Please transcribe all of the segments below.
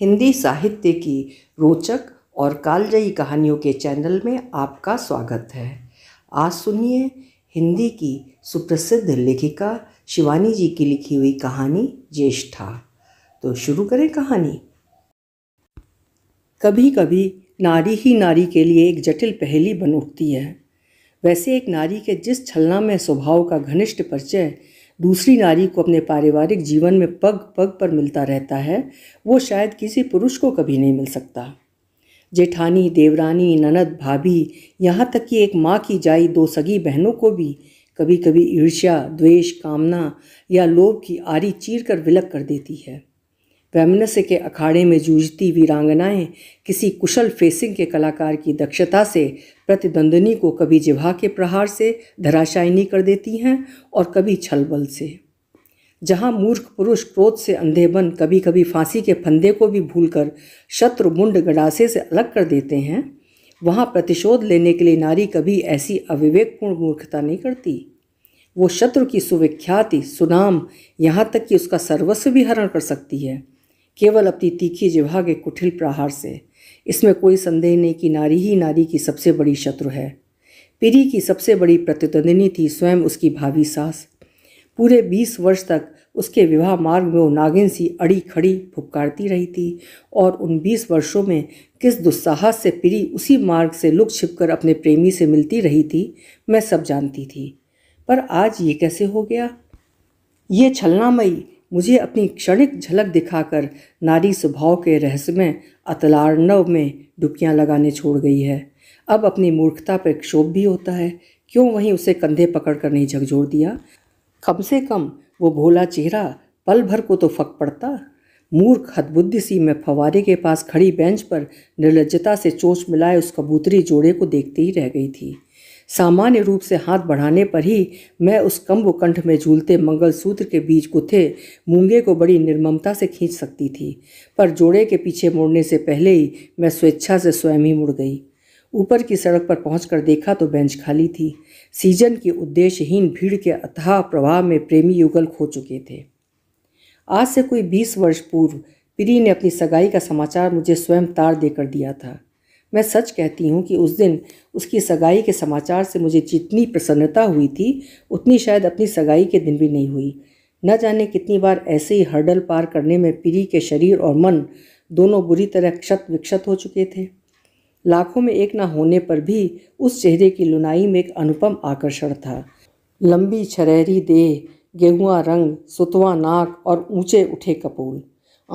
हिंदी साहित्य की रोचक और कालजयी कहानियों के चैनल में आपका स्वागत है आज सुनिए हिंदी की सुप्रसिद्ध लेखिका शिवानी जी की लिखी हुई कहानी ज्येष्ठा तो शुरू करें कहानी कभी कभी नारी ही नारी के लिए एक जटिल पहेली बन उठती है वैसे एक नारी के जिस छलना में स्वभाव का घनिष्ठ परिचय दूसरी नारी को अपने पारिवारिक जीवन में पग पग पर मिलता रहता है वो शायद किसी पुरुष को कभी नहीं मिल सकता जेठानी देवरानी ननद भाभी यहाँ तक कि एक माँ की जाई दो सगी बहनों को भी कभी कभी ईर्ष्या द्वेष कामना या लोभ की आरी चीर कर विलक कर देती है वैमनस्य के अखाड़े में जूझती वीरांगनाएं किसी कुशल फेसिंग के कलाकार की दक्षता से प्रतिद्वंदनी को कभी जिभा के प्रहार से धराशायनी कर देती हैं और कभी छलबल से जहाँ मूर्ख पुरुष क्रोध से अंधे बन कभी कभी फांसी के फंदे को भी भूलकर शत्रु मुंड गडासे से अलग कर देते हैं वहाँ प्रतिशोध लेने के लिए नारी कभी ऐसी अविवेकपूर्ण मूर्खता नहीं करती वो शत्रु की सुविख्याति सुनाम यहाँ तक कि उसका सर्वस्व भी हरण कर सकती है केवल अपनी तीखी जिभा के कुठिल प्रहार से इसमें कोई संदेह नहीं कि नारी ही नारी की सबसे बड़ी शत्रु है पीरी की सबसे बड़ी प्रतिद्वंदिनी थी स्वयं उसकी भावी सास पूरे बीस वर्ष तक उसके विवाह मार्ग में वो नागिन सी अड़ी खड़ी फुपकारती रही थी और उन बीस वर्षों में किस दुस्साहस से पीरी उसी मार्ग से लुक छिपकर अपने प्रेमी से मिलती रही थी मैं सब जानती थी पर आज ये कैसे हो गया ये छलनामयी मुझे अपनी क्षणिक झलक दिखाकर नारी स्वभाव के रहस्यमय अतलार्णव में डुबकियाँ लगाने छोड़ गई है अब अपनी मूर्खता पर क्षोभ भी होता है क्यों वहीं उसे कंधे पकड़ कर नहीं झकझोर दिया कम से कम वो भोला चेहरा पल भर को तो फक पड़ता मूर्ख हदबुद्धि सी मैं फवारे के पास खड़ी बेंच पर निर्लजता से चोच मिलाए उस कबूतरी जोड़े को देखते ही रह गई थी सामान्य रूप से हाथ बढ़ाने पर ही मैं उस कम्ब कंठ में झूलते मंगलसूत्र के बीच गुथे मूंगे को बड़ी निर्ममता से खींच सकती थी पर जोड़े के पीछे मुड़ने से पहले ही मैं स्वेच्छा से स्वयं ही मुड़ गई ऊपर की सड़क पर पहुँच देखा तो बेंच खाली थी सीजन की उद्देश्यहीन भीड़ के अथाह प्रवाह में प्रेमी युगल खो चुके थे आज से कोई बीस वर्ष पूर्व प्री ने अपनी सगाई का समाचार मुझे स्वयं तार देकर दिया था मैं सच कहती हूँ कि उस दिन उसकी सगाई के समाचार से मुझे जितनी प्रसन्नता हुई थी उतनी शायद अपनी सगाई के दिन भी नहीं हुई न जाने कितनी बार ऐसे ही हर्डल पार करने में पीरी के शरीर और मन दोनों बुरी तरह क्षत विक्षत हो चुके थे लाखों में एक ना होने पर भी उस चेहरे की लुनाई में एक अनुपम आकर्षण था लंबी छरहरी देह गेहुआ रंग सुतवा नाक और ऊंचे उठे कपूर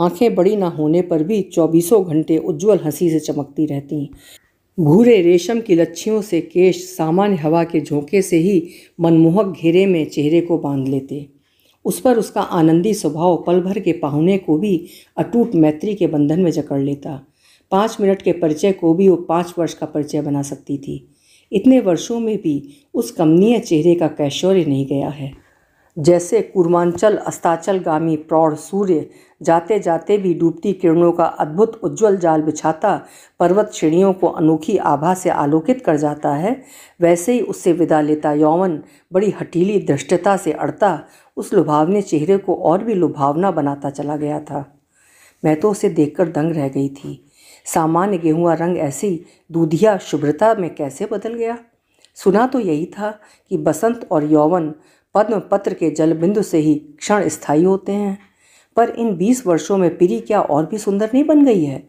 आंखें बड़ी ना होने पर भी चौबीसों घंटे उज्जवल हंसी से चमकती रहती भूरे रेशम की लच्छियों से केश सामान्य हवा के झोंके से ही मनमोहक घेरे में चेहरे को बांध लेते उस पर उसका आनंदी स्वभाव पल भर के पाहुने को भी अटूट मैत्री के बंधन में जकड़ लेता पाँच मिनट के परिचय को भी वो पाँच वर्ष का परिचय बना सकती थी इतने वर्षों में भी उस कमनीय चेहरे का कैशौर्य नहीं गया है जैसे कूर्मांचल अस्ताचलगामी प्रौढ़ सूर्य जाते जाते भी डूबती किरणों का अद्भुत उज्जवल जाल बिछाता पर्वत श्रेणियों को अनोखी आभा से आलोकित कर जाता है वैसे ही उससे विदा लेता यौवन बड़ी हटीली धृष्टता से अड़ता उस लुभावने चेहरे को और भी लुभावना बनाता चला गया था मैं तो उसे देखकर दंग रह गई थी सामान्य गेहूँ रंग ऐसी दूधिया शुभ्रता में कैसे बदल गया सुना तो यही था कि बसंत और यौवन पद्म पत्र के जल बिंदु से ही क्षण स्थायी होते हैं पर इन बीस वर्षों में पिरी क्या और भी सुंदर नहीं बन गई है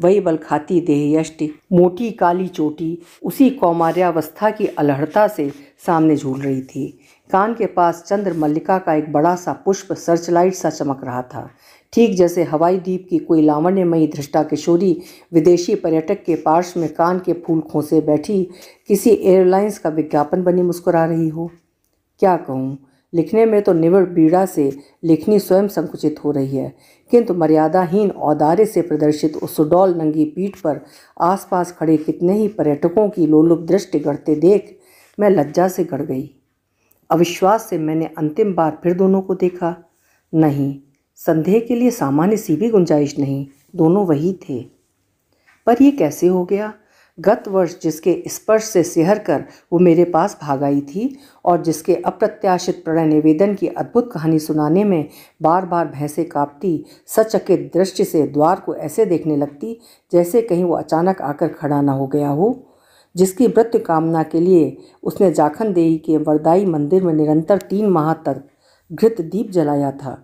वही बलखाती खाती देहयष्टि मोटी काली चोटी उसी कौमार्यावस्था की अलहड़ता से सामने झूल रही थी कान के पास चंद्र मल्लिका का एक बड़ा सा पुष्प सर्चलाइट सा चमक रहा था ठीक जैसे हवाई द्वीप की कोई लावण्यमयी धृष्टा किशोरी विदेशी पर्यटक के पार्श्व में कान के फूल खोसे बैठी किसी एयरलाइंस का विज्ञापन बनी मुस्कुरा रही हो क्या कहूँ लिखने में तो निवर पीड़ा से लिखनी स्वयं संकुचित हो रही है किंतु मर्यादाहीन औदारे से प्रदर्शित उस सुडौल नंगी पीठ पर आसपास खड़े कितने ही पर्यटकों की लोलुप दृष्टि गढ़ते देख मैं लज्जा से गड़ गई अविश्वास से मैंने अंतिम बार फिर दोनों को देखा नहीं संदेह के लिए सामान्य सी भी गुंजाइश नहीं दोनों वही थे पर यह कैसे हो गया गत वर्ष जिसके स्पर्श से सिहर कर वो मेरे पास भाग आई थी और जिसके अप्रत्याशित प्रणय निवेदन की अद्भुत कहानी सुनाने में बार बार भैंसे कांपती सचकित दृष्टि से द्वार को ऐसे देखने लगती जैसे कहीं वो अचानक आकर खड़ा ना हो गया हो जिसकी मृत्यु कामना के लिए उसने देवी के वरदाई मंदिर में निरंतर तीन माह तक घृत दीप जलाया था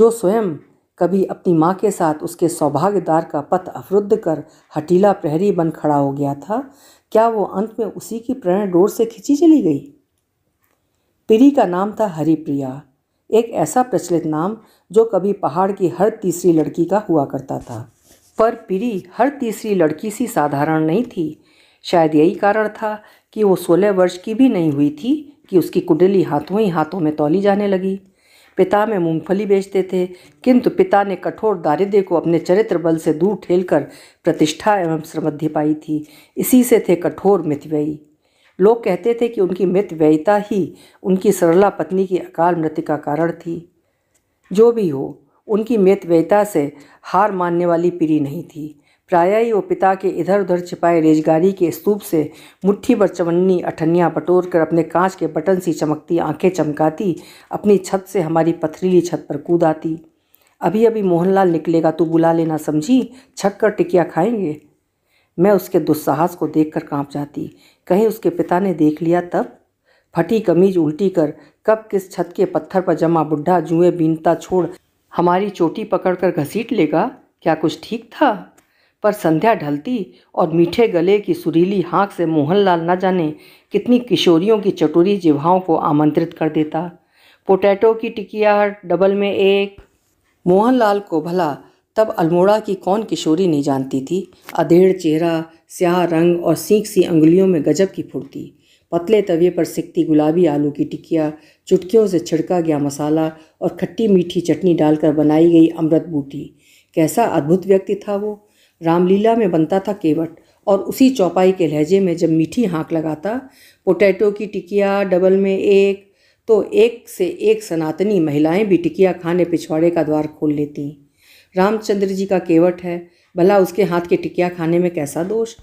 जो स्वयं कभी अपनी माँ के साथ उसके सौभाग्यदार का पथ अवरुद्ध कर हटीला प्रहरी बन खड़ा हो गया था क्या वो अंत में उसी की प्रेरण डोर से खिंची चली गई पीरी का नाम था हरिप्रिया एक ऐसा प्रचलित नाम जो कभी पहाड़ की हर तीसरी लड़की का हुआ करता था पर पीरी हर तीसरी लड़की सी साधारण नहीं थी शायद यही कारण था कि वो सोलह वर्ष की भी नहीं हुई थी कि उसकी कुंडली हाथों ही हाथों में तौली जाने लगी पिता में मूंगफली बेचते थे किंतु पिता ने कठोर दारिद्र्य को अपने चरित्र बल से दूर ठेलकर प्रतिष्ठा एवं समृद्धि पाई थी इसी से थे कठोर मितव्ययी लोग कहते थे कि उनकी मितव्ययिता ही उनकी सरला पत्नी की अकाल मृत्यु का कारण थी जो भी हो उनकी मितव्ययिता से हार मानने वाली पीढ़ी नहीं थी प्राय ही वो पिता के इधर उधर छिपाए रेजगारी के स्तूप से मुट्ठी पर चवन्नी अठन्नियाँ बटोर कर अपने कांच के बटन सी चमकती आंखें चमकाती अपनी छत से हमारी पथरीली छत पर कूद आती अभी अभी मोहनलाल निकलेगा तू तो बुला लेना समझी छक्कर टिकिया खाएंगे मैं उसके दुस्साहस को देखकर कांप जाती कहीं उसके पिता ने देख लिया तब फटी कमीज उल्टी कर कब किस छत के पत्थर पर जमा बुढ़ा जुएं बीनता छोड़ हमारी चोटी पकड़कर घसीट लेगा क्या कुछ ठीक था पर संध्या ढलती और मीठे गले की सुरीली हाँक से मोहनलाल न जाने कितनी किशोरियों की चटोरी जिवाओं को आमंत्रित कर देता पोटैटो की टिकिया डबल में एक मोहनलाल को भला तब अल्मोड़ा की कौन किशोरी नहीं जानती थी अधेड़ चेहरा स्याह रंग और सीख सी अंगुलियों में गजब की फुर्ती पतले तवे पर सिकती गुलाबी आलू की टिकिया चुटकियों से छिड़का गया मसाला और खट्टी मीठी चटनी डालकर बनाई गई अमृत बूटी कैसा अद्भुत व्यक्ति था वो रामलीला में बनता था केवट और उसी चौपाई के लहजे में जब मीठी हाँक लगाता पोटैटो की टिकिया डबल में एक तो एक से एक सनातनी महिलाएं भी टिकिया खाने पिछवाड़े का द्वार खोल लेती रामचंद्र जी का केवट है भला उसके हाथ के टिकिया खाने में कैसा दोष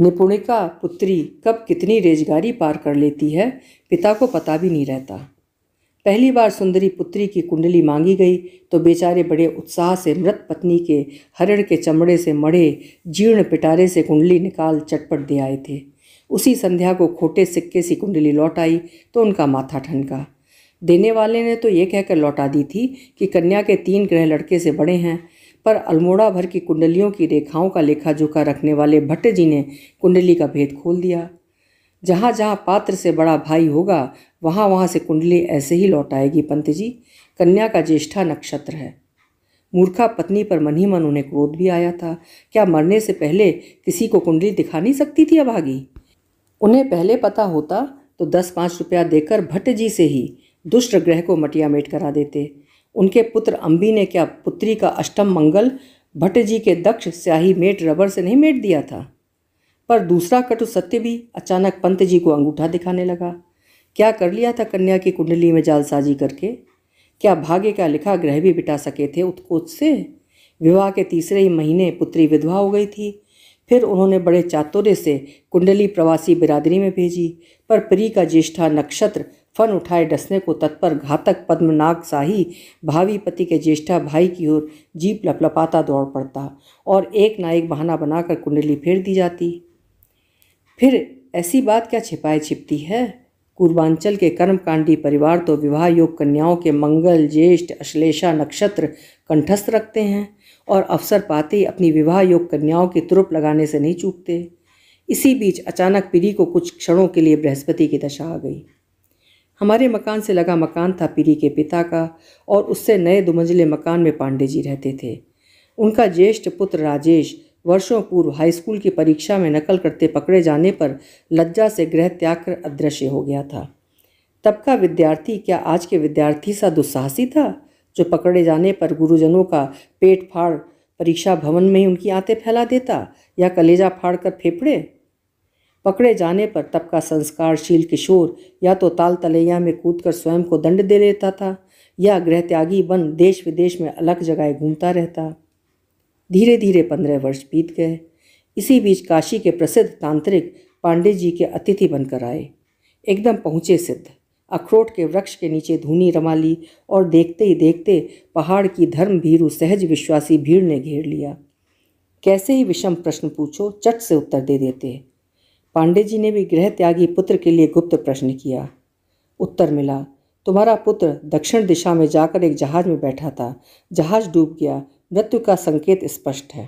निपुणिका पुत्री कब कितनी रेजगारी पार कर लेती है पिता को पता भी नहीं रहता पहली बार सुंदरी पुत्री की कुंडली मांगी गई तो बेचारे बड़े उत्साह से मृत पत्नी के हरण के चमड़े से मड़े जीर्ण पिटारे से कुंडली निकाल चटपट दे आए थे उसी संध्या को खोटे सिक्के सी कुंडली लौट आई तो उनका माथा ठनका देने वाले ने तो ये कहकर लौटा दी थी कि कन्या के तीन ग्रह लड़के से बड़े हैं पर अल्मोड़ा भर की कुंडलियों की रेखाओं का लेखा जोखा रखने वाले भट्ट जी ने कुंडली का भेद खोल दिया जहाँ जहाँ पात्र से बड़ा भाई होगा वहाँ वहाँ से कुंडली ऐसे ही लौट आएगी पंत जी कन्या का ज्येष्ठा नक्षत्र है मूर्खा पत्नी पर मन ही मन उन्हें क्रोध भी आया था क्या मरने से पहले किसी को कुंडली दिखा नहीं सकती थी अभागी उन्हें पहले पता होता तो दस पाँच रुपया देकर भट्ट जी से ही दुष्ट ग्रह को मटिया मेट करा देते उनके पुत्र अम्बी ने क्या पुत्री का अष्टम मंगल भट्ट जी के दक्ष स्याही मेट रबर से नहीं मेट दिया था पर दूसरा कटु सत्य भी अचानक पंत जी को अंगूठा दिखाने लगा क्या कर लिया था कन्या की कुंडली में जालसाजी करके क्या भाग्य का लिखा ग्रह भी बिटा सके थे उत्कोच से विवाह के तीसरे ही महीने पुत्री विधवा हो गई थी फिर उन्होंने बड़े चातुर्य से कुंडली प्रवासी बिरादरी में भेजी पर प्री का ज्येष्ठा नक्षत्र फन उठाए डसने को तत्पर घातक पद्मनाग शाही भावी पति के ज्येष्ठा भाई की ओर जीप लपलपाता दौड़ पड़ता और एक ना एक बहाना बनाकर कुंडली फेर दी जाती फिर ऐसी बात क्या छिपाए छिपती है पूर्वांचल के कर्मकांडी परिवार तो विवाह योग कन्याओं के मंगल ज्येष्ठ अश्लेषा नक्षत्र कंठस्थ रखते हैं और अवसर पाते ही अपनी विवाह योग कन्याओं की तुरुप लगाने से नहीं चूकते इसी बीच अचानक पीरी को कुछ क्षणों के लिए बृहस्पति की दशा आ गई हमारे मकान से लगा मकान था पीरी के पिता का और उससे नए दुमंजिले मकान में पांडे जी रहते थे उनका ज्येष्ठ पुत्र राजेश वर्षों पूर्व हाईस्कूल की परीक्षा में नकल करते पकड़े जाने पर लज्जा से गृह त्याग कर अदृश्य हो गया था तब का विद्यार्थी क्या आज के विद्यार्थी सा दुस्साहसी था जो पकड़े जाने पर गुरुजनों का पेट फाड़ परीक्षा भवन में ही उनकी आते फैला देता या कलेजा फाड़ कर फेफड़े पकड़े जाने पर तब का संस्कारशील किशोर या तो ताल तलैया में कूद स्वयं को दंड दे लेता था या गृहत्यागी बन देश विदेश में अलग जगह घूमता रहता धीरे धीरे पंद्रह वर्ष बीत गए इसी बीच काशी के प्रसिद्ध तांत्रिक पांडे जी के अतिथि बनकर आए एकदम पहुँचे सिद्ध अखरोट के वृक्ष के नीचे धूनी रमा ली और देखते ही देखते पहाड़ की धर्म भीरु सहज विश्वासी भीड़ ने घेर लिया कैसे ही विषम प्रश्न पूछो चट से उत्तर दे देते पांडे जी ने भी गृह त्यागी पुत्र के लिए गुप्त प्रश्न किया उत्तर मिला तुम्हारा पुत्र दक्षिण दिशा में जाकर एक जहाज में बैठा था जहाज डूब गया मृत्यु का संकेत स्पष्ट है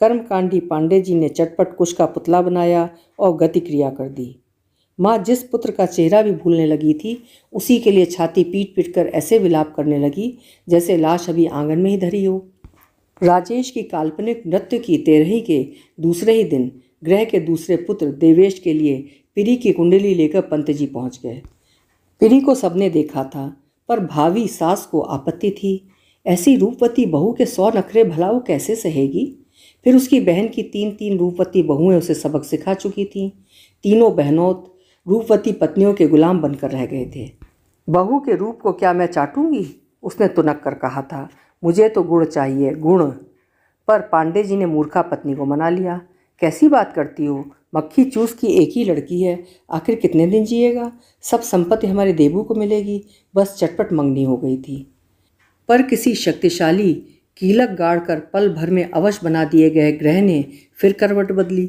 कर्मकांडी पांडे जी ने चटपट कुश का पुतला बनाया और गति क्रिया कर दी माँ जिस पुत्र का चेहरा भी भूलने लगी थी उसी के लिए छाती पीट पीट कर ऐसे विलाप करने लगी जैसे लाश अभी आंगन में ही धरी हो राजेश की काल्पनिक नृत्य की तेरही के दूसरे ही दिन ग्रह के दूसरे पुत्र देवेश के लिए पिरी की कुंडली लेकर पंत जी पहुँच गए पिरी को सबने देखा था पर भावी सास को आपत्ति थी ऐसी रूपवती बहू के सौ नखरे भला वो कैसे सहेगी फिर उसकी बहन की तीन तीन रूपवती बहुएं उसे सबक सिखा चुकी थीं तीनों बहनों रूपवती पत्नियों के गुलाम बनकर रह गए थे बहू के रूप को क्या मैं चाटूंगी उसने तुनक तो कर कहा था मुझे तो गुण चाहिए गुण पर पांडे जी ने मूर्खा पत्नी को मना लिया कैसी बात करती हो मक्खी चूस की एक ही लड़की है आखिर कितने दिन जिएगा सब संपत्ति हमारे देबू को मिलेगी बस चटपट मंगनी हो गई थी पर किसी शक्तिशाली कीलक गाड़ कर पल भर में अवश्य बना दिए गए ग्रह ने फिर करवट बदली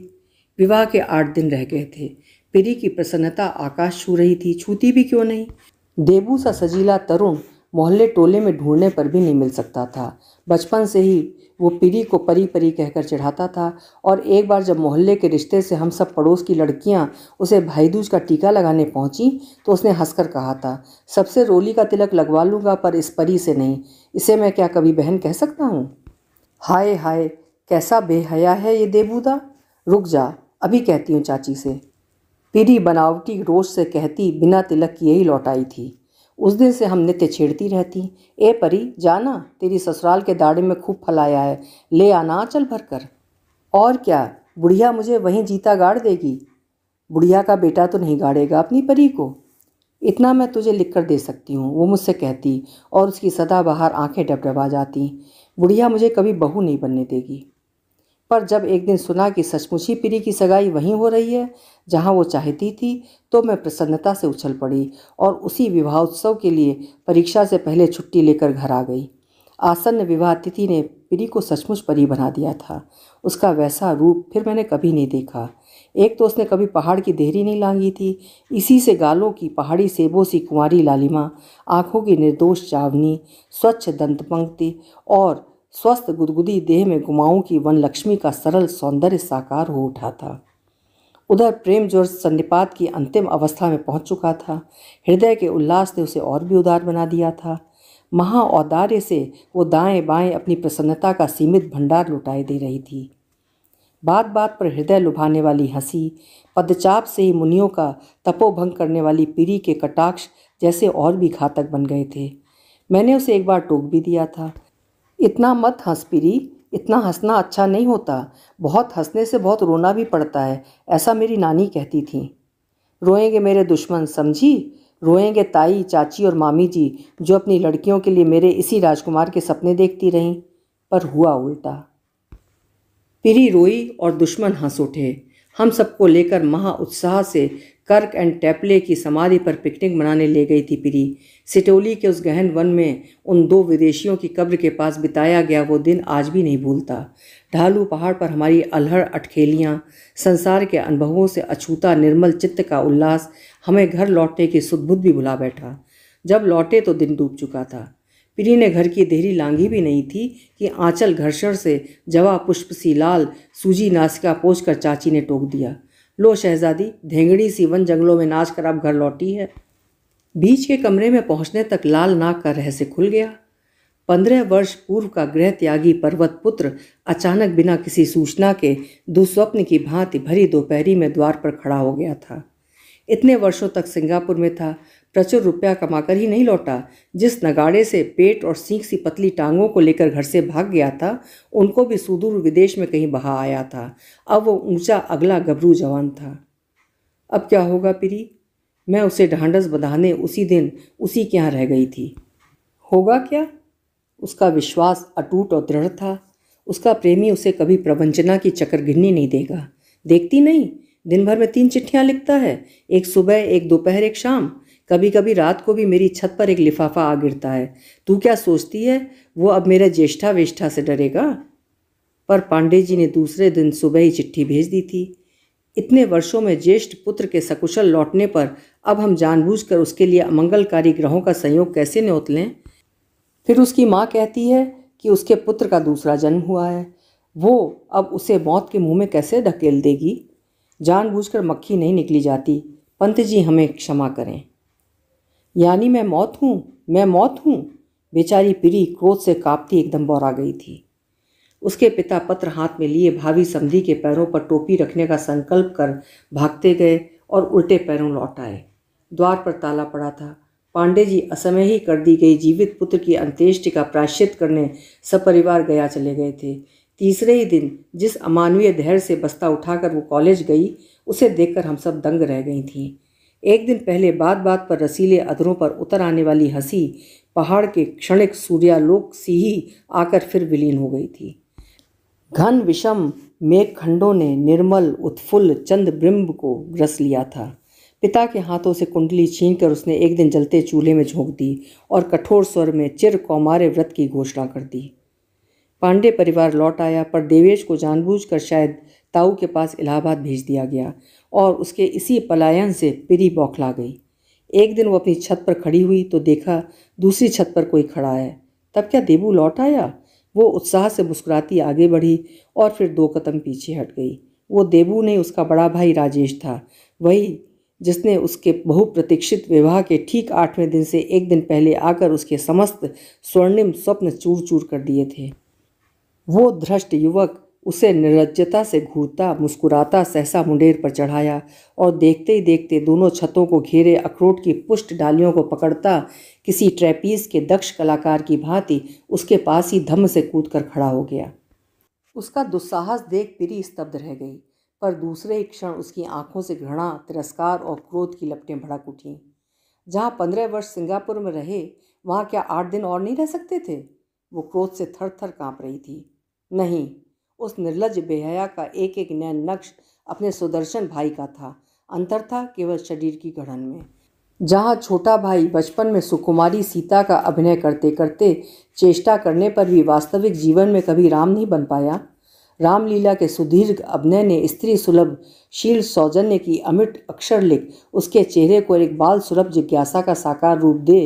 विवाह के आठ दिन रह गए थे पिरी की प्रसन्नता आकाश छू रही थी छूती भी क्यों नहीं देबू सा सजीला तरुण मोहल्ले टोले में ढूंढने पर भी नहीं मिल सकता था बचपन से ही वो पीरी को परी परी कहकर चढ़ाता था और एक बार जब मोहल्ले के रिश्ते से हम सब पड़ोस की लड़कियाँ उसे भाई दूज का टीका लगाने पहुंची तो उसने हंसकर कहा था सबसे रोली का तिलक लगवा लूँगा पर इस परी से नहीं इसे मैं क्या कभी बहन कह सकता हूँ हाय हाय कैसा बेहया है ये देबूदा रुक जा अभी कहती हूँ चाची से पीरी बनावटी रोज से कहती बिना तिलक किए ही आई थी उस दिन से हम नित्य छेड़ती रहती ए परी जाना तेरी ससुराल के दाड़े में खूब फलाया है ले आना चल भर कर और क्या बुढ़िया मुझे वहीं जीता गाड़ देगी बुढ़िया का बेटा तो नहीं गाड़ेगा अपनी परी को इतना मैं तुझे लिख कर दे सकती हूँ वो मुझसे कहती और उसकी सदाबहार आँखें डबडबा जाती बुढ़िया मुझे कभी बहू नहीं बनने देगी पर जब एक दिन सुना कि सचमुच ही पीरी की सगाई वहीं हो रही है जहां वो चाहती थी तो मैं प्रसन्नता से उछल पड़ी और उसी विवाह उत्सव के लिए परीक्षा से पहले छुट्टी लेकर घर आ गई आसन्न विवाह तिथि ने पीरी को सचमुच परी बना दिया था उसका वैसा रूप फिर मैंने कभी नहीं देखा एक तो उसने कभी पहाड़ की देहरी नहीं लांगी थी इसी से गालों की पहाड़ी सेबों सी कुंवारी लालिमा आँखों की निर्दोष चावनी स्वच्छ दंत पंक्ति और स्वस्थ गुदगुदी देह में गुमाऊं की वन लक्ष्मी का सरल सौंदर्य साकार हो उठा था उधर प्रेम जोर संनिपात की अंतिम अवस्था में पहुंच चुका था हृदय के उल्लास ने उसे और भी उदार बना दिया था महा औदार्य से वो दाएं बाएं अपनी प्रसन्नता का सीमित भंडार लुटाए दे रही थी बात बात पर हृदय लुभाने वाली हंसी पदचाप से ही मुनियों का तपोभंग करने वाली पीरी के कटाक्ष जैसे और भी घातक बन गए थे मैंने उसे एक बार टोक भी दिया था इतना मत हंस पीरी इतना हंसना अच्छा नहीं होता बहुत हंसने से बहुत रोना भी पड़ता है ऐसा मेरी नानी कहती थी रोएंगे मेरे दुश्मन समझी रोएंगे ताई चाची और मामी जी जो अपनी लड़कियों के लिए मेरे इसी राजकुमार के सपने देखती रहीं पर हुआ उल्टा पीरी रोई और दुश्मन हंस उठे हम सबको लेकर महा उत्साह से कर्क एंड टैपले की समाधि पर पिकनिक मनाने ले गई थी प्री सिटोली के उस गहन वन में उन दो विदेशियों की कब्र के पास बिताया गया वो दिन आज भी नहीं भूलता ढालू पहाड़ पर हमारी अलहड़ अटखेलियाँ संसार के अनुभवों से अछूता निर्मल चित्त का उल्लास हमें घर लौटने की सुदबुद भी भुला बैठा जब लौटे तो दिन डूब चुका था प्री ने घर की देहरी लांगी भी नहीं थी कि आंचल घर्षण से जवा पुष्प सी लाल सूजी नासिका पोछ कर चाची ने टोक दिया लो शहजादी धेंगड़ी सीवन जंगलों में नाच कर अब घर लौटी है बीच के कमरे में पहुंचने तक लाल नाक का रहस्य खुल गया पंद्रह वर्ष पूर्व का गृह त्यागी पर्वत पुत्र अचानक बिना किसी सूचना के दुस्वप्न की भांति भरी दोपहरी में द्वार पर खड़ा हो गया था इतने वर्षों तक सिंगापुर में था प्रचुर रुपया कमाकर ही नहीं लौटा जिस नगाड़े से पेट और सीख सी पतली टांगों को लेकर घर से भाग गया था उनको भी सुदूर विदेश में कहीं बहा आया था अब वो ऊंचा अगला गबरू जवान था अब क्या होगा पिरी मैं उसे ढांडस बधाने उसी दिन उसी के यहाँ रह गई थी होगा क्या उसका विश्वास अटूट और दृढ़ था उसका प्रेमी उसे कभी प्रवंचना की चक्कर गिननी नहीं देगा देखती नहीं दिन भर में तीन चिट्ठियाँ लिखता है एक सुबह एक दोपहर एक शाम कभी कभी रात को भी मेरी छत पर एक लिफाफा आ गिरता है तू क्या सोचती है वो अब मेरे ज्येष्ठा वेष्ठा से डरेगा पर पांडे जी ने दूसरे दिन सुबह ही चिट्ठी भेज दी थी इतने वर्षों में ज्येष्ठ पुत्र के सकुशल लौटने पर अब हम जानबूझकर उसके लिए अमंगलकारी ग्रहों का संयोग कैसे न्योत लें फिर उसकी माँ कहती है कि उसके पुत्र का दूसरा जन्म हुआ है वो अब उसे मौत के मुंह में कैसे ढकेल देगी जानबूझकर मक्खी नहीं निकली जाती पंत जी हमें क्षमा करें यानी मैं मौत हूँ मैं मौत हूँ बेचारी पीरी क्रोध से कांपती एकदम बौरा गई थी उसके पिता पत्र हाथ में लिए भावी समधी के पैरों पर टोपी रखने का संकल्प कर भागते गए और उल्टे पैरों लौट आए द्वार पर ताला पड़ा था पांडे जी असमय ही कर दी गई जीवित पुत्र की अंत्येष्टि का प्राश्चित करने सपरिवार गया चले गए थे तीसरे ही दिन जिस अमानवीय धैर्य से बस्ता उठाकर वो कॉलेज गई उसे देखकर हम सब दंग रह गई थीं एक दिन पहले बात बात पर रसीले अधरों पर उतर आने वाली हंसी पहाड़ के क्षणिक सूर्यालोक सी ही आकर फिर विलीन हो गई थी घन विषम मेघखंडों ने निर्मल उत्फुल्ल चंद को ग्रस लिया था पिता के हाथों से कुंडली छीनकर उसने एक दिन जलते चूल्हे में झोंक दी और कठोर स्वर में चिर कौमार्य व्रत की घोषणा कर दी पांडे परिवार लौट आया पर देवेश को जानबूझकर शायद ताऊ के पास इलाहाबाद भेज दिया गया और उसके इसी पलायन से पिरी बौखला गई एक दिन वो अपनी छत पर खड़ी हुई तो देखा दूसरी छत पर कोई खड़ा है तब क्या देबू लौट आया वो उत्साह से मुस्कुराती आगे बढ़ी और फिर दो कदम पीछे हट गई वो देबू नहीं उसका बड़ा भाई राजेश था वही जिसने उसके बहुप्रतीक्षित विवाह के ठीक आठवें दिन से एक दिन पहले आकर उसके समस्त स्वर्णिम स्वप्न चूर चूर कर दिए थे वो ध्रष्ट युवक उसे निरज्जता से घूरता मुस्कुराता सहसा मुंडेर पर चढ़ाया और देखते ही देखते दोनों छतों को घेरे अखरोट की पुष्ट डालियों को पकड़ता किसी ट्रैपीज के दक्ष कलाकार की भांति उसके पास ही धम्म से कूद कर खड़ा हो गया उसका दुस्साहस देख पिरी स्तब्ध रह गई पर दूसरे ही क्षण उसकी आंखों से घृणा तिरस्कार और क्रोध की लपटें भड़क उठी जहाँ पंद्रह वर्ष सिंगापुर में रहे वहाँ क्या आठ दिन और नहीं रह सकते थे वो क्रोध से थर थर काँप रही थी नहीं उस निर्लज बेहया का एक एक नया नक्श अपने सुदर्शन भाई का था अंतर था केवल शरीर की गढ़न में जहाँ छोटा भाई बचपन में सुकुमारी सीता का अभिनय करते करते चेष्टा करने पर भी वास्तविक जीवन में कभी राम नहीं बन पाया रामलीला के सुदीर्घ अभिनय ने स्त्री सुलभ शील सौजन्य की अमिट अक्षर लिख उसके चेहरे को एक बाल सुलभ जिज्ञासा का साकार रूप दे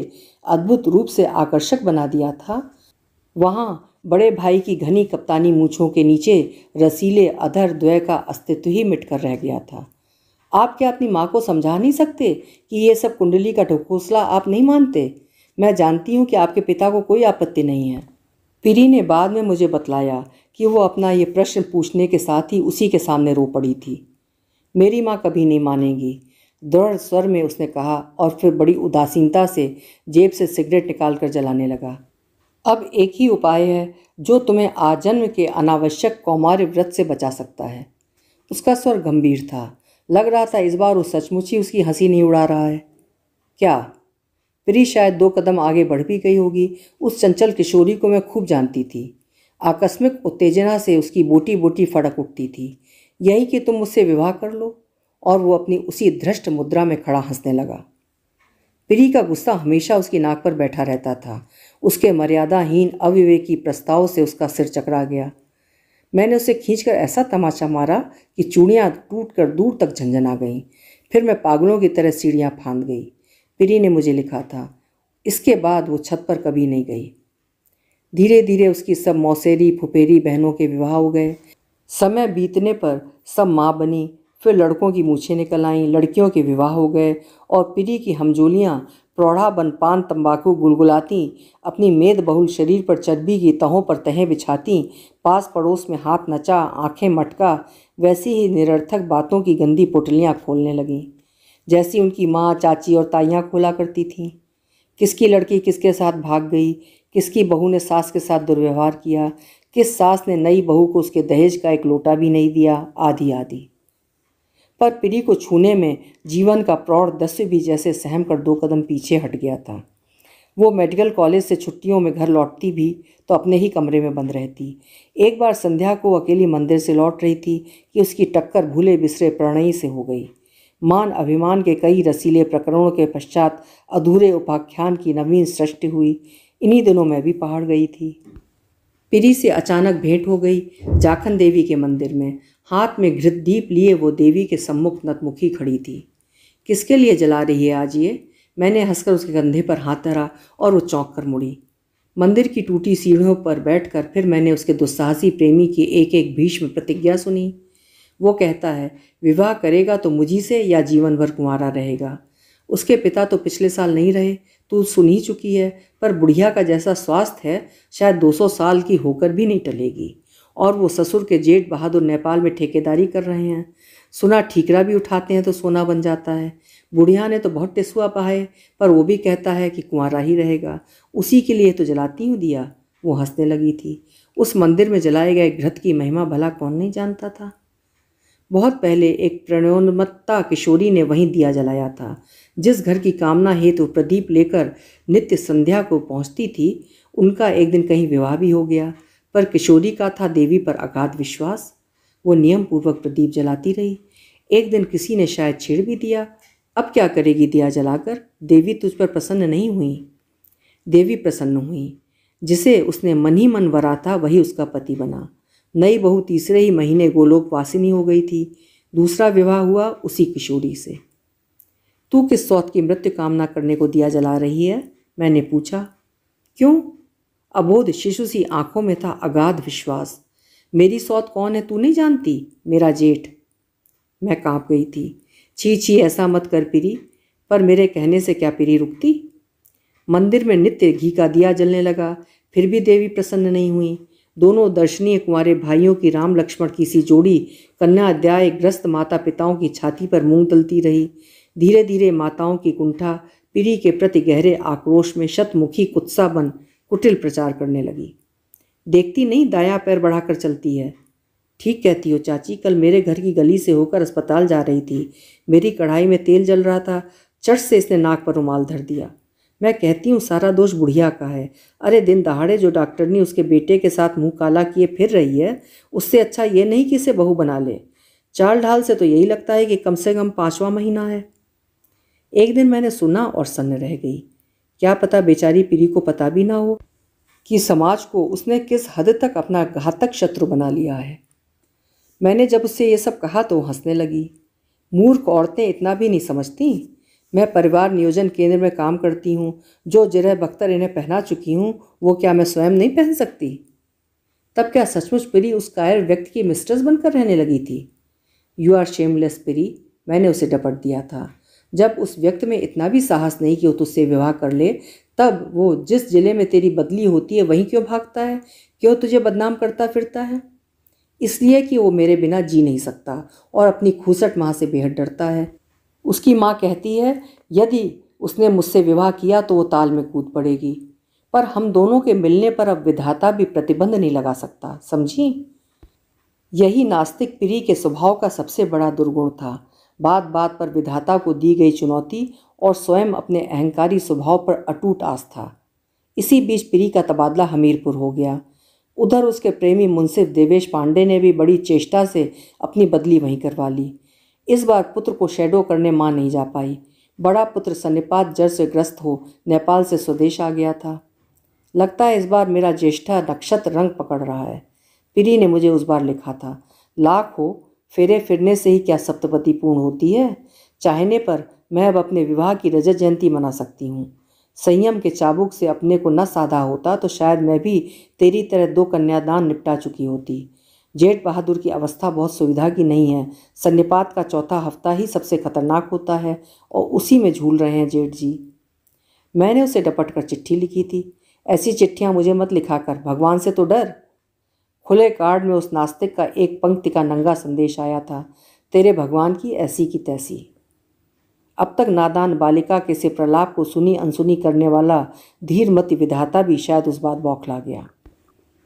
अद्भुत रूप से आकर्षक बना दिया था वहाँ बड़े भाई की घनी कप्तानी मूछों के नीचे रसीले अधर द्वय का अस्तित्व ही मिट कर रह गया था आप क्या अपनी माँ को समझा नहीं सकते कि ये सब कुंडली का ढकोसला आप नहीं मानते मैं जानती हूँ कि आपके पिता को कोई आपत्ति नहीं है पीरी ने बाद में मुझे बतलाया कि वो अपना ये प्रश्न पूछने के साथ ही उसी के सामने रो पड़ी थी मेरी माँ कभी नहीं मानेगी दृढ़ स्वर में उसने कहा और फिर बड़ी उदासीनता से जेब से सिगरेट निकाल कर जलाने लगा अब एक ही उपाय है जो तुम्हें आजन्म के अनावश्यक कौमार्य व्रत से बचा सकता है उसका स्वर गंभीर था लग रहा था इस बार वो सचमुच ही उसकी हंसी नहीं उड़ा रहा है क्या प्री शायद दो कदम आगे बढ़ भी गई होगी उस चंचल किशोरी को मैं खूब जानती थी आकस्मिक उत्तेजना से उसकी बोटी बोटी फड़क उठती थी यही कि तुम मुझसे विवाह कर लो और वो अपनी उसी धृष्ट मुद्रा में खड़ा हंसने लगा प्री का गुस्सा हमेशा उसकी नाक पर बैठा रहता था उसके मर्यादाहीन अविवेकी प्रस्ताव से उसका सिर चकरा गया मैंने उसे खींचकर ऐसा तमाचा मारा कि चूड़ियाँ टूट कर दूर तक झंझना गईं फिर मैं पागलों की तरह सीढ़ियाँ फांद गई पिरी ने मुझे लिखा था इसके बाद वो छत पर कभी नहीं गई धीरे धीरे उसकी सब मौसेरी फुपेरी बहनों के विवाह हो गए समय बीतने पर सब माँ बनी फिर लड़कों की मूछें निकल आईं लड़कियों के विवाह हो गए और पिरी की हमजोलियाँ प्रौढ़ा बनपान तंबाकू गुलगुलाती अपनी मेद बहुल शरीर पर चर्बी की तहों पर तहें बिछाती पास पड़ोस में हाथ नचा आंखें मटका वैसी ही निरर्थक बातों की गंदी पोटलियाँ खोलने लगीं जैसी उनकी माँ चाची और ताइयाँ खोला करती थीं किसकी लड़की किसके साथ भाग गई किसकी बहू ने सास के साथ दुर्व्यवहार किया किस सास ने नई बहू को उसके दहेज का एक लोटा भी नहीं दिया आदि आदि पर प्री को छूने में जीवन का प्रौढ़ दस्यु भी जैसे सहम कर दो कदम पीछे हट गया था वो मेडिकल कॉलेज से छुट्टियों में घर लौटती भी तो अपने ही कमरे में बंद रहती एक बार संध्या को अकेली मंदिर से लौट रही थी कि उसकी टक्कर भूले बिसरे प्रणयी से हो गई मान अभिमान के कई रसीले प्रकरणों के पश्चात अधूरे उपाख्यान की नवीन सृष्टि हुई इन्हीं दिनों में भी पहाड़ गई थी पिरी से अचानक भेंट हो गई जाखन देवी के मंदिर में हाथ में घृत दीप लिए वो देवी के सम्मुख नतमुखी खड़ी थी किसके लिए जला रही है आज ये मैंने हंसकर उसके कंधे पर हाथ धरा और वो चौंक कर मुड़ी मंदिर की टूटी सीढ़ियों पर बैठकर फिर मैंने उसके दुस्साहसी प्रेमी की एक एक भीष्म प्रतिज्ञा सुनी वो कहता है विवाह करेगा तो मुझी से या जीवन भर कुंवारा रहेगा उसके पिता तो पिछले साल नहीं रहे तू सुन ही चुकी है पर बुढ़िया का जैसा स्वास्थ्य है शायद 200 साल की होकर भी नहीं टलेगी और वो ससुर के जेठ बहादुर नेपाल में ठेकेदारी कर रहे हैं सुना ठीकरा भी उठाते हैं तो सोना बन जाता है बुढ़िया ने तो बहुत टिसुआ पाए पर वो भी कहता है कि कुंवारा ही रहेगा उसी के लिए तो जलाती हूँ दिया वो हंसने लगी थी उस मंदिर में जलाए गए घृत की महिमा भला कौन नहीं जानता था बहुत पहले एक प्रणोन्मत्ता किशोरी ने वहीं दिया जलाया था जिस घर की कामना हेतु तो प्रदीप लेकर नित्य संध्या को पहुंचती थी उनका एक दिन कहीं विवाह भी हो गया पर किशोरी का था देवी पर अगाध विश्वास वो नियम पूर्वक प्रदीप जलाती रही एक दिन किसी ने शायद छेड़ भी दिया अब क्या करेगी दिया जलाकर देवी तुझ पर प्रसन्न नहीं हुई देवी प्रसन्न हुई जिसे उसने मन ही मन वरा था वही उसका पति बना नई बहू तीसरे ही महीने गोलोक वासिनी हो गई थी दूसरा विवाह हुआ उसी किशोरी से तू किस सौत की मृत्यु कामना करने को दिया जला रही है मैंने पूछा क्यों अबोध शिशु सी आंखों में था अगाध विश्वास मेरी सौत कौन है तू नहीं जानती मेरा जेठ मैं कांप गई थी छी छी ऐसा मत कर पिरी पर मेरे कहने से क्या पीरी रुकती मंदिर में नित्य घी का दिया जलने लगा फिर भी देवी प्रसन्न नहीं हुई दोनों दर्शनीय कुंवारे भाइयों की राम लक्ष्मण की सी जोड़ी कन्या अध्याय ग्रस्त माता पिताओं की छाती पर मूंग तलती रही धीरे धीरे माताओं की कुंठा पीढ़ी के प्रति गहरे आक्रोश में शतमुखी कुत्सा बन कुटिल प्रचार करने लगी देखती नहीं दाया पैर बढ़ाकर चलती है ठीक कहती हो चाची कल मेरे घर की गली से होकर अस्पताल जा रही थी मेरी कढ़ाई में तेल जल रहा था चट से इसने नाक पर रुमाल धर दिया मैं कहती हूँ सारा दोष बुढ़िया का है अरे दिन दहाड़े जो डॉक्टर ने उसके बेटे के साथ मुंह काला किए फिर रही है उससे अच्छा ये नहीं कि इसे बहू बना ले चाल ढाल से तो यही लगता है कि कम से कम पाँचवा महीना है एक दिन मैंने सुना और सन्न रह गई क्या पता बेचारी पीरी को पता भी ना हो कि समाज को उसने किस हद तक अपना घातक शत्रु बना लिया है मैंने जब उससे ये सब कहा तो हंसने लगी मूर्ख औरतें इतना भी नहीं समझती मैं परिवार नियोजन केंद्र में काम करती हूँ जो जिरह बख्तर इन्हें पहना चुकी हूँ वो क्या मैं स्वयं नहीं पहन सकती तब क्या सचमुच पिरी उस कायर व्यक्ति की मिस्ट्रेस बनकर रहने लगी थी यू आर शेमलेस पिरी मैंने उसे डपट दिया था जब उस व्यक्ति में इतना भी साहस नहीं कि वो तुझसे विवाह कर ले तब वो जिस जिले में तेरी बदली होती है वहीं क्यों भागता है क्यों तुझे बदनाम करता फिरता है इसलिए कि वो मेरे बिना जी नहीं सकता और अपनी खूसट माँ से बेहद डरता है उसकी माँ कहती है यदि उसने मुझसे विवाह किया तो वो ताल में कूद पड़ेगी पर हम दोनों के मिलने पर अब विधाता भी प्रतिबंध नहीं लगा सकता समझी यही नास्तिक पीढ़ी के स्वभाव का सबसे बड़ा दुर्गुण था बात बात पर विधाता को दी गई चुनौती और स्वयं अपने अहंकारी स्वभाव पर अटूट आस्था इसी बीच प्री का तबादला हमीरपुर हो गया उधर उसके प्रेमी मुंसिफ देवेश पांडे ने भी बड़ी चेष्टा से अपनी बदली वहीं करवा ली इस बार पुत्र को शेडो करने माँ नहीं जा पाई बड़ा पुत्र सन्निपात जड़ से ग्रस्त हो नेपाल से स्वदेश आ गया था लगता है इस बार मेरा ज्येष्ठा नक्षत्र रंग पकड़ रहा है प्री ने मुझे उस बार लिखा था लाख हो फेरे फिरने से ही क्या सप्तपति पूर्ण होती है चाहने पर मैं अब अपने विवाह की रजत जयंती मना सकती हूँ संयम के चाबुक से अपने को न साधा होता तो शायद मैं भी तेरी तरह दो कन्यादान निपटा चुकी होती जेठ बहादुर की अवस्था बहुत सुविधा की नहीं है सन्निपात का चौथा हफ्ता ही सबसे खतरनाक होता है और उसी में झूल रहे हैं जेठ जी मैंने उसे डपट कर चिट्ठी लिखी थी ऐसी चिट्ठियाँ मुझे मत लिखा कर भगवान से तो डर खुले कार्ड में उस नास्तिक का एक पंक्ति का नंगा संदेश आया था तेरे भगवान की ऐसी की तैसी अब तक नादान बालिका के से प्रलाप को सुनी अनसुनी करने वाला धीरमति विधाता भी शायद उस बात बौखला गया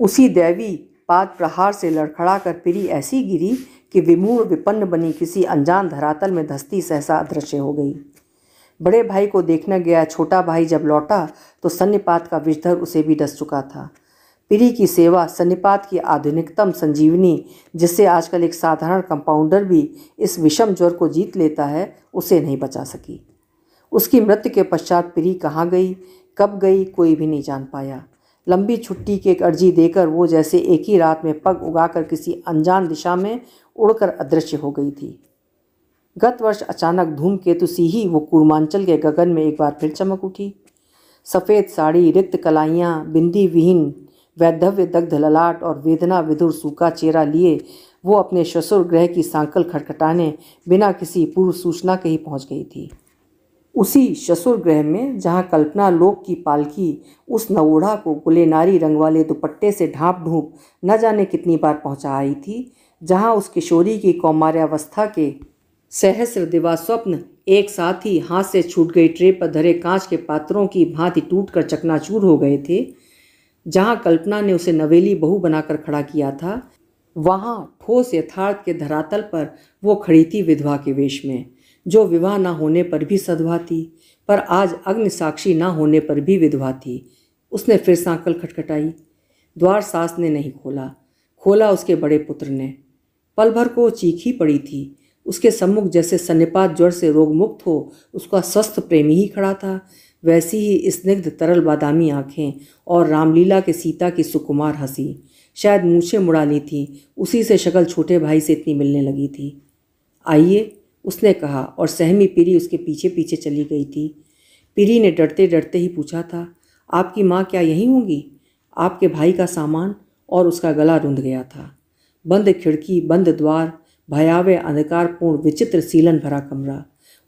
उसी दैवी पाद प्रहार से लड़खड़ा कर पिरी ऐसी गिरी कि विमूढ़ विपन्न बनी किसी अनजान धरातल में धस्ती सहसा अदृश्य हो गई बड़े भाई को देखने गया छोटा भाई जब लौटा तो सन्यपात का विषधर उसे भी डस चुका था पीढ़ी की सेवा सन्निपात की आधुनिकतम संजीवनी जिससे आजकल एक साधारण कंपाउंडर भी इस विषम ज्वर को जीत लेता है उसे नहीं बचा सकी उसकी मृत्यु के पश्चात पीढ़ी कहाँ गई कब गई कोई भी नहीं जान पाया लंबी छुट्टी की एक अर्जी देकर वो जैसे एक ही रात में पग उगाकर किसी अनजान दिशा में उड़कर अदृश्य हो गई थी गत वर्ष अचानक धूमकेतु सी ही वो कूर्मांचल के गगन में एक बार फिर चमक उठी सफ़ेद साड़ी रिक्त कलाइयाँ बिंदी विहीन वैधव्य दग्ध ललाट और वेदना विदुर सूखा चेहरा लिए वो अपने ससुर ग्रह की सांकल खटखटाने बिना किसी पूर्व सूचना के ही पहुंच गई थी उसी ससुर ग्रह में जहां कल्पना लोक की पालकी उस नवोढ़ा को गुलेनारी रंग वाले दुपट्टे से ढांप ढूंप न जाने कितनी बार पहुंचा आई थी जहां उस किशोरी की कौमार्यावस्था के सहस्र दिवा स्वप्न एक साथ ही हाथ से छूट गई ट्रे पर धरे कांच के पात्रों की भांति टूट कर चकनाचूर हो गए थे जहाँ कल्पना ने उसे नवेली बहू बनाकर खड़ा किया था वहाँ ठोस यथार्थ के धरातल पर वो खड़ी थी विधवा के वेश में जो विवाह ना होने पर भी सदवा थी पर आज अग्नि साक्षी ना होने पर भी विधवा थी उसने फिर सांकल खटखटाई द्वार सास ने नहीं खोला खोला उसके बड़े पुत्र ने पल भर को चीख ही पड़ी थी उसके सम्मुख जैसे सन्निपात ज्वर से रोगमुक्त हो उसका स्वस्थ प्रेमी ही खड़ा था वैसी ही स्निग्ध तरल बादामी आँखें और रामलीला के सीता की सुकुमार हंसी शायद मूछे मुड़ा ली थी उसी से शक्ल छोटे भाई से इतनी मिलने लगी थी आइए उसने कहा और सहमी पीरी उसके पीछे पीछे चली गई थी पीरी ने डरते डरते ही पूछा था आपकी माँ क्या यहीं होंगी आपके भाई का सामान और उसका गला रुंध गया था बंद खिड़की बंद द्वार भयावह अंधकारपूर्ण विचित्र सीलन भरा कमरा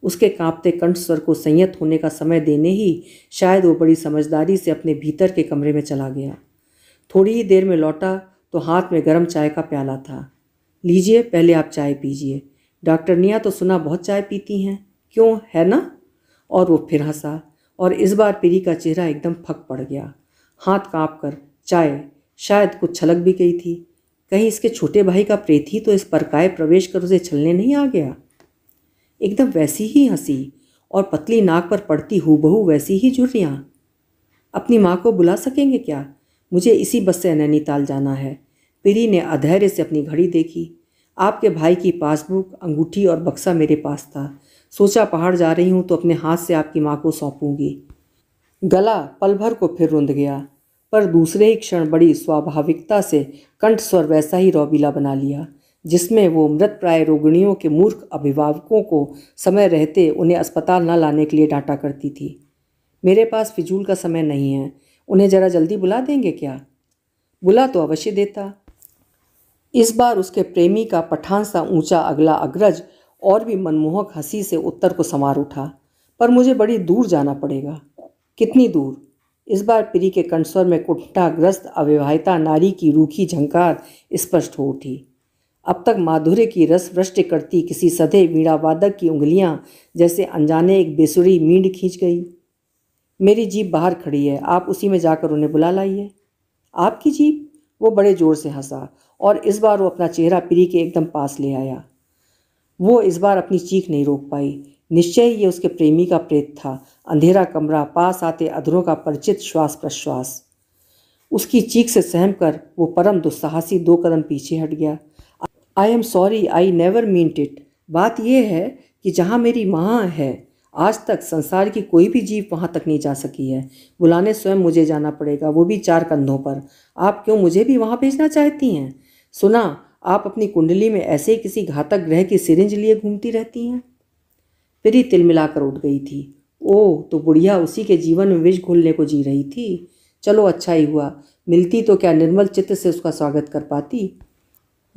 उसके कांपते कंठ स्वर को संयत होने का समय देने ही शायद वो बड़ी समझदारी से अपने भीतर के कमरे में चला गया थोड़ी ही देर में लौटा तो हाथ में गर्म चाय का प्याला था लीजिए पहले आप चाय पीजिए डॉक्टर निया तो सुना बहुत चाय पीती हैं क्यों है ना और वो फिर हंसा और इस बार पीरी का चेहरा एकदम फक पड़ गया हाथ काँप कर चाय शायद कुछ छलक भी गई थी कहीं इसके छोटे भाई का प्रेत ही तो इस परकाय प्रवेश कर उसे छलने नहीं आ गया एकदम वैसी ही हंसी और पतली नाक पर पड़ती हूबहू वैसी ही झुर्रियाँ अपनी माँ को बुला सकेंगे क्या मुझे इसी बस से नैनीताल जाना है पिरी ने अधैर्य से अपनी घड़ी देखी आपके भाई की पासबुक अंगूठी और बक्सा मेरे पास था सोचा पहाड़ जा रही हूँ तो अपने हाथ से आपकी माँ को सौंपूंगी गला पल भर को फिर रुंध गया पर दूसरे ही क्षण बड़ी स्वाभाविकता से कंठ स्वर वैसा ही रौबीला बना लिया जिसमें वो मृत प्राय रोगिणियों के मूर्ख अभिभावकों को समय रहते उन्हें अस्पताल न लाने के लिए डांटा करती थी मेरे पास फिजूल का समय नहीं है उन्हें ज़रा जल्दी बुला देंगे क्या बुला तो अवश्य देता इस बार उसके प्रेमी का पठान सा ऊंचा अगला अग्रज और भी मनमोहक हंसी से उत्तर को संवार उठा पर मुझे बड़ी दूर जाना पड़ेगा कितनी दूर इस बार प्री के कंठस्वर में कुंठाग्रस्त अविवाहिता नारी की रूखी झंकार स्पष्ट हो उठी अब तक माधुर्य की रस वृष्टि करती किसी सधे वीणा वादक की उंगलियां जैसे अनजाने एक बेसुरी मींड खींच गई मेरी जीप बाहर खड़ी है आप उसी में जाकर उन्हें बुला लाइए आपकी जीप वो बड़े ज़ोर से हंसा और इस बार वो अपना चेहरा प्री के एकदम पास ले आया वो इस बार अपनी चीख नहीं रोक पाई निश्चय ये उसके प्रेमी का प्रेत था अंधेरा कमरा पास आते अधरों का परिचित श्वास प्रश्वास उसकी चीख से सहम कर वो परम दुस्साहसी दो कदम पीछे हट गया I am sorry I never meant it बात यह है कि जहाँ मेरी माँ है आज तक संसार की कोई भी जीव वहाँ तक नहीं जा सकी है बुलाने स्वयं मुझे जाना पड़ेगा वो भी चार कंधों पर आप क्यों मुझे भी वहाँ भेजना चाहती हैं सुना आप अपनी कुंडली में ऐसे ही किसी घातक ग्रह की सिरिंज लिए घूमती रहती हैं तिल तिलमिलाकर उठ गई थी ओह तो बुढ़िया उसी के जीवन में विष घुलने को जी रही थी चलो अच्छा ही हुआ मिलती तो क्या निर्मल चित्त से उसका स्वागत कर पाती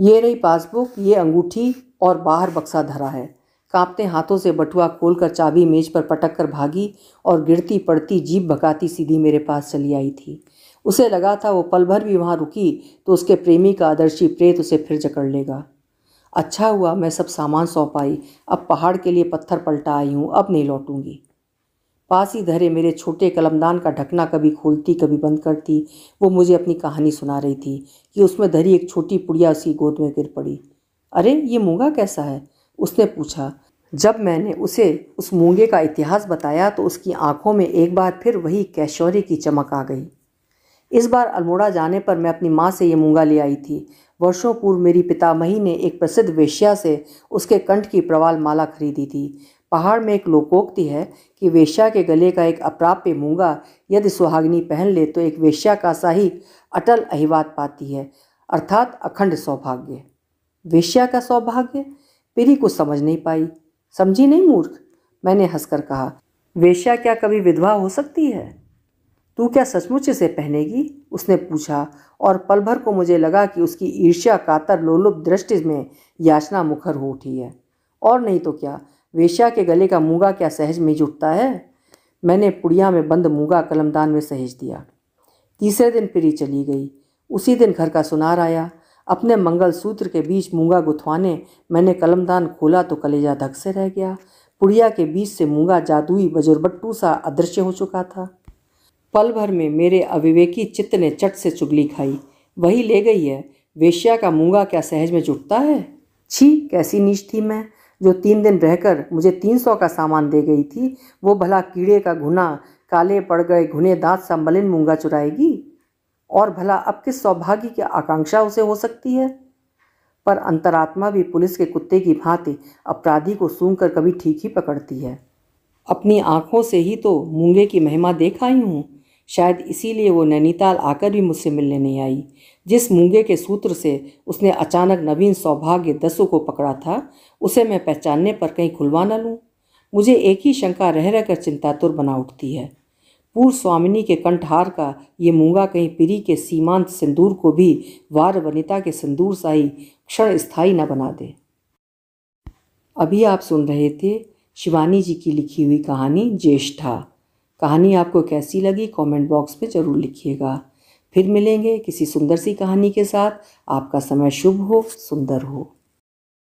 ये रही पासबुक ये अंगूठी और बाहर बक्सा धरा है कांपते हाथों से बटुआ खोलकर चाबी मेज पर पटक कर भागी और गिरती पड़ती जीप भगाती सीधी मेरे पास चली आई थी उसे लगा था वो पल भर भी वहाँ रुकी तो उसके प्रेमी का आदर्शी प्रेत उसे फिर जकड़ लेगा अच्छा हुआ मैं सब सामान सौंप आई अब पहाड़ के लिए पत्थर पलटा आई हूँ अब नहीं लौटूंगी पास ही धरे मेरे छोटे कलमदान का ढकना कभी खोलती कभी बंद करती वो मुझे अपनी कहानी सुना रही थी कि उसमें धरी एक छोटी पुड़िया उसकी गोद में गिर पड़ी अरे ये मूंगा कैसा है उसने पूछा जब मैंने उसे उस मूंगे का इतिहास बताया तो उसकी आंखों में एक बार फिर वही कैशौरी की चमक आ गई इस बार अल्मोड़ा जाने पर मैं अपनी माँ से ये मूंगा ले आई थी वर्षों पूर्व मेरी पितामही ने एक प्रसिद्ध वेश्या से उसके कंठ की प्रवाल माला खरीदी थी पहाड़ में एक लोकोक्ति है कि वेश्या के गले का एक अप्राप्य मूंगा यदि सुहागिनी पहन ले तो एक वेश्या का सा ही अटल अहिवात पाती है अर्थात अखंड सौभाग्य वेश्या का सौभाग्य पीरी कुछ समझ नहीं पाई समझी नहीं मूर्ख मैंने हंसकर कहा वेश्या क्या कभी विधवा हो सकती है तू क्या सचमुच से पहनेगी उसने पूछा और पल भर को मुझे लगा कि उसकी ईर्ष्या कातर लोलुप दृष्टि में याचना मुखर हो उठी है और नहीं तो क्या वेश्या के गले का मूंगा क्या सहज में जुटता है मैंने पुड़िया में बंद मूंगा कलमदान में सहेज दिया तीसरे दिन प्री चली गई उसी दिन घर का सुनार आया अपने मंगलसूत्र के बीच मूंगा गुथवाने मैंने कलमदान खोला तो कलेजा धक से रह गया पुड़िया के बीच से मूंगा जादुई बजुरबट्टू सा अदृश्य हो चुका था पल भर में मेरे अविवेकी चित्त ने चट से चुगली खाई वही ले गई है वेश्या का मूंगा क्या सहज में जुटता है छी कैसी नीच थी मैं जो तीन दिन रहकर मुझे तीन सौ का सामान दे गई थी वो भला कीड़े का घुना काले पड़ गए घुने दांत सा मलिन मूंगा चुराएगी और भला अब किस सौभाग्य की आकांक्षा उसे हो सकती है पर अंतरात्मा भी पुलिस के कुत्ते की भांति अपराधी को सूंघ कर कभी ठीक ही पकड़ती है अपनी आँखों से ही तो मूंगे की महिमा देख आई हूँ शायद इसीलिए वो नैनीताल आकर भी मुझसे मिलने नहीं आई जिस मूंगे के सूत्र से उसने अचानक नवीन सौभाग्य दसु को पकड़ा था उसे मैं पहचानने पर कहीं खुलवा न लूँ मुझे एक ही शंका रह रहकर चिंतातुर बना उठती है पूर्व स्वामिनी के कंठहार का ये मूंगा कहीं पीरी के सीमांत सिंदूर को भी वार वनिता के सिंदूर सा ही क्षण स्थायी न बना दे अभी आप सुन रहे थे शिवानी जी की लिखी हुई कहानी ज्येष्ठा कहानी आपको कैसी लगी कमेंट बॉक्स में ज़रूर लिखिएगा फिर मिलेंगे किसी सुंदर सी कहानी के साथ आपका समय शुभ हो सुंदर हो